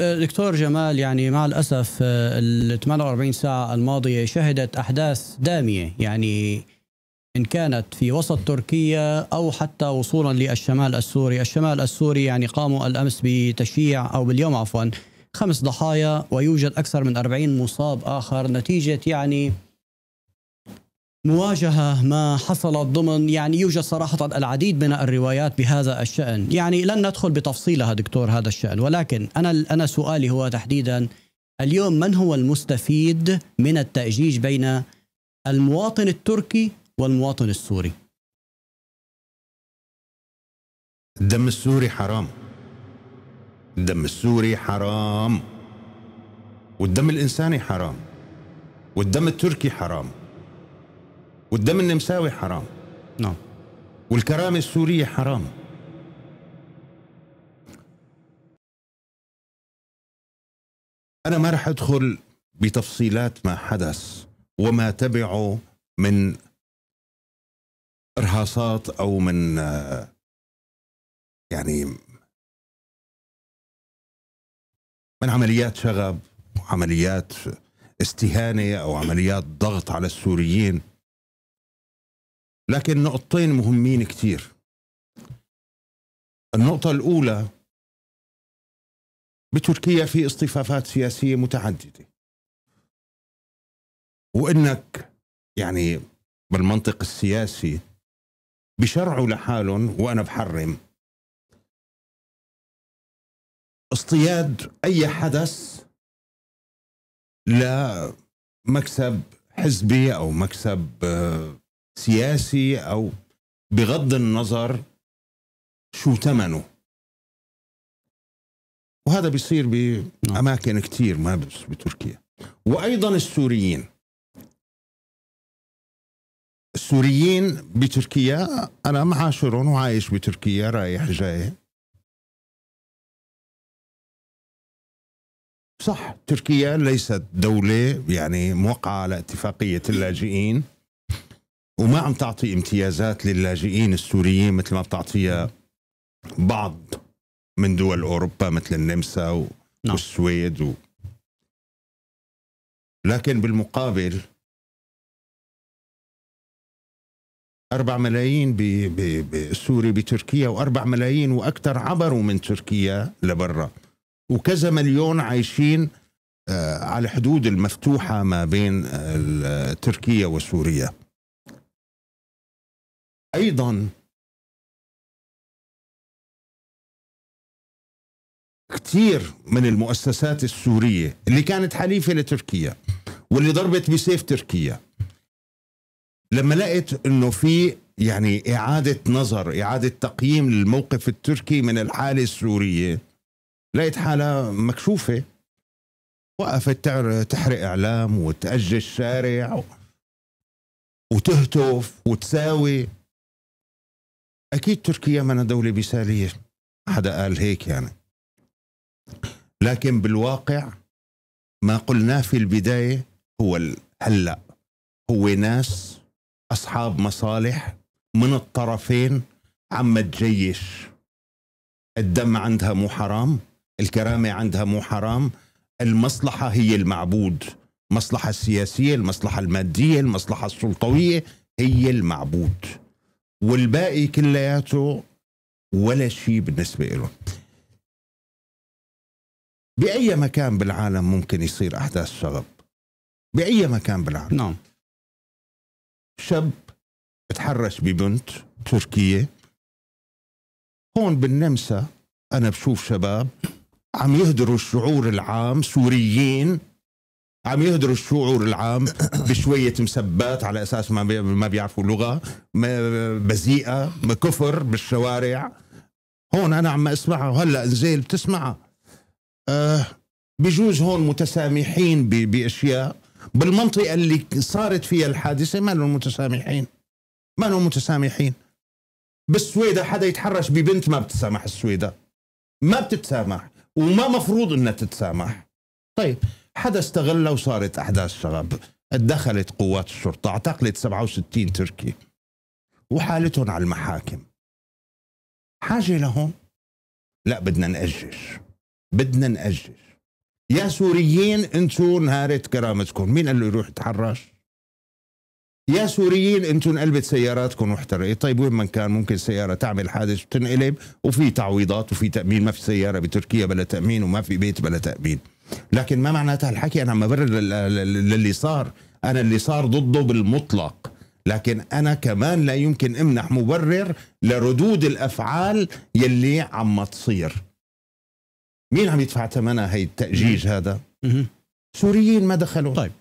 أه، دكتور جمال يعني مع الاسف أه، ال 48 ساعه الماضيه شهدت احداث داميه يعني ان كانت في وسط تركيا او حتى وصولا للشمال السوري، الشمال السوري يعني قاموا الامس بتشييع او باليوم عفوا خمس ضحايا ويوجد اكثر من 40 مصاب اخر نتيجه يعني مواجهة ما حصلت ضمن يعني يوجد صراحة العديد من الروايات بهذا الشأن يعني لن ندخل بتفصيلها دكتور هذا الشأن ولكن أنا, أنا سؤالي هو تحديدا اليوم من هو المستفيد من التأجيج بين المواطن التركي والمواطن السوري الدم السوري حرام الدم السوري حرام والدم الإنساني حرام والدم التركي حرام والدم النمساوي حرام نعم والكرامة السورية حرام أنا ما رح أدخل بتفصيلات ما حدث وما تبعه من إرهاصات أو من يعني من عمليات شغب وعمليات استهانة أو عمليات ضغط على السوريين لكن نقطتين مهمين كثير النقطة الأولى بتركيا في اصطفافات سياسية متعددة وإنك يعني بالمنطق السياسي بشرعوا لحالهم وأنا بحرم اصطياد أي حدث لمكسب حزبي أو مكسب آه سياسي او بغض النظر شو ثمنه وهذا بيصير باماكن كثير ما بس بتركيا وايضا السوريين السوريين بتركيا انا معاشرهم وعايش بتركيا رايح جاي صح تركيا ليست دولة يعني موقعة على اتفاقية اللاجئين وما عم تعطي امتيازات للاجئين السوريين مثل ما بتعطيها بعض من دول اوروبا مثل النمسا و... نعم. والسويد و... لكن بالمقابل 4 ملايين ب... ب... بسوري بتركيا و4 ملايين واكثر عبروا من تركيا لبرا وكذا مليون عايشين آه، على الحدود المفتوحه ما بين آه، تركيا وسوريا أيضا كثير من المؤسسات السورية اللي كانت حليفة لتركيا واللي ضربت بسيف تركيا لما لقيت انه في يعني اعادة نظر اعادة تقييم للموقف التركي من الحالة السورية لقيت حالة مكشوفة وقفت تحرق اعلام وتأجي الشارع وتهتف وتساوي اكيد تركيا من دوله مثاليه حدا قال هيك يعني لكن بالواقع ما قلناه في البدايه هو هلا هو ناس اصحاب مصالح من الطرفين عم تجيش الدم عندها مو حرام الكرامه عندها مو حرام المصلحه هي المعبود المصلحه السياسيه المصلحه الماديه المصلحه السلطويه هي المعبود والباقي كلياته ولا شيء بالنسبه له باي مكان بالعالم ممكن يصير احداث شغب باي مكان بالعالم نعم شاب تحرش ببنت تركيه هون بالنمسا انا بشوف شباب عم يهدروا الشعور العام سوريين عم يهدروا الشعور العام بشويه مسبات على اساس ما ما بيعرفوا لغه بذيئه كفر بالشوارع هون انا عم اسمعها وهلا نزيل بتسمعها آه بجوز هون متسامحين باشياء بالمنطقه اللي صارت فيها الحادثه ما لهم متسامحين ما لهم متسامحين بالسويدة حدا يتحرش ببنت ما بتسامح السويدة ما بتتسامح وما مفروض انها تتسامح طيب حدا استغلها وصارت أحداث شغب دخلت قوات الشرطة اعتقلت 67 تركي وحالتهم على المحاكم حاجة لهم لا بدنا نأجش بدنا نأجش يا سوريين انتوا نهارت كرامتكم مين قال له يروح يتحرش يا سوريين انتوا انقلبت سياراتكم واحترقت طيب وين من كان ممكن سياره تعمل حادث وتنقلب وفي تعويضات وفي تامين ما في سياره بتركيا بلا تامين وما في بيت بلا تامين لكن ما معناتها الحكي انا عم ابرر للي صار انا اللي صار ضده بالمطلق لكن انا كمان لا يمكن امنح مبرر لردود الافعال يلي عم تصير مين عم يدفع ثمنها هي التاجيج هذا سوريين ما دخلوا طيب